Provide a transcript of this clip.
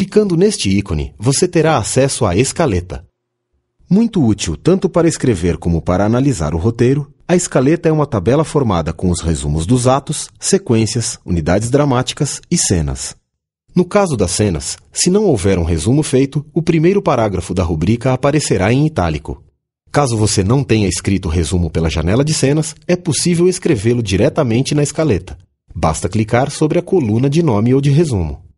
Clicando neste ícone, você terá acesso à escaleta. Muito útil tanto para escrever como para analisar o roteiro, a escaleta é uma tabela formada com os resumos dos atos, sequências, unidades dramáticas e cenas. No caso das cenas, se não houver um resumo feito, o primeiro parágrafo da rubrica aparecerá em itálico. Caso você não tenha escrito o resumo pela janela de cenas, é possível escrevê-lo diretamente na escaleta. Basta clicar sobre a coluna de nome ou de resumo.